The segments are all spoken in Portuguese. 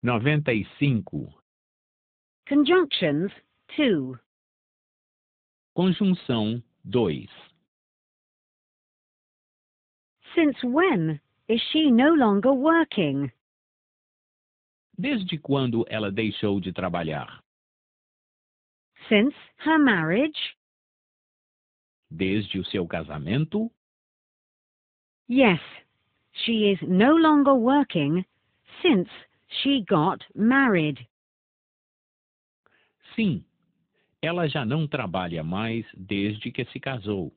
95 Conjunctions 2 Conjunção 2 Since when is she no longer working? Desde quando ela deixou de trabalhar? Since her marriage? Desde o seu casamento? Yes, she is no longer working since She got married. Sim, ela já não trabalha mais desde que se casou.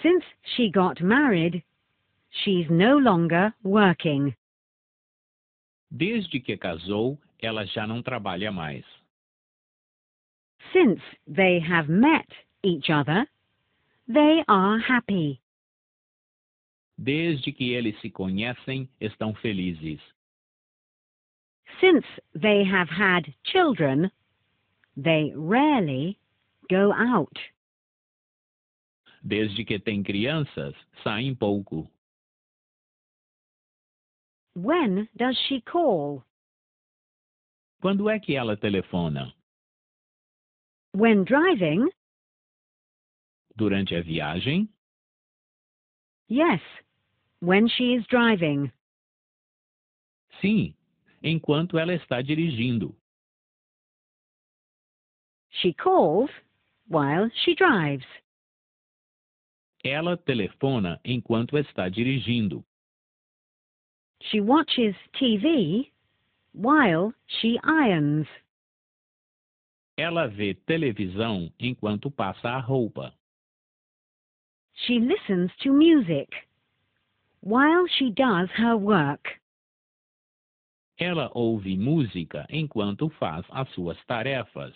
Since she got married, she's no longer working. Desde que casou, ela já não trabalha mais. Since they have met each other, they are happy. Desde que eles se conhecem, estão felizes. Since they have had children, they rarely go out. Desde que têm crianças, saem pouco. When does she call? Quando é que ela telefona? When driving. Durante a viagem. Yes, when she is driving. Sim, enquanto ela está dirigindo. She calls while she drives. Ela telefona enquanto está dirigindo. She watches TV while she irons. Ela vê televisão enquanto passa a roupa. She listens to music while she does her work. Ela ouve música enquanto faz as suas tarefas.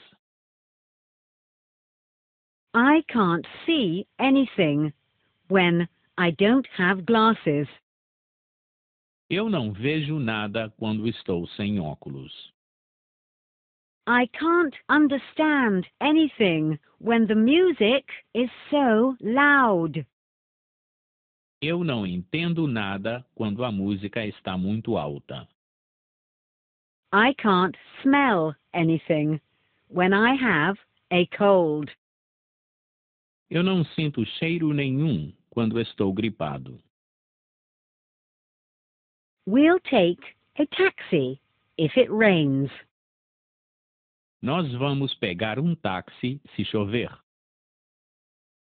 I can't see anything when I don't have glasses. Eu não vejo nada quando estou sem óculos. I can't understand anything when the music is so loud. Eu não entendo nada quando a música está muito alta. I can't smell anything when I have a cold. Eu não sinto cheiro nenhum quando estou gripado. We'll take a taxi if it rains. Nós vamos pegar um táxi se chover.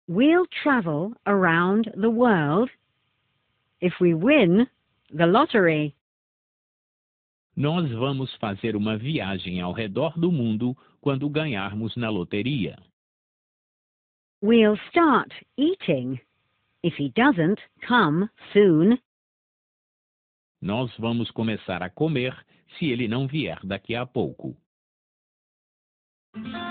We'll travel around the world if we win the lottery. Nós vamos fazer uma viagem ao redor do mundo quando ganharmos na loteria. We'll start eating if he doesn't come soon. Nós vamos começar a comer se ele não vier daqui a pouco. Thank mm-hmm. you.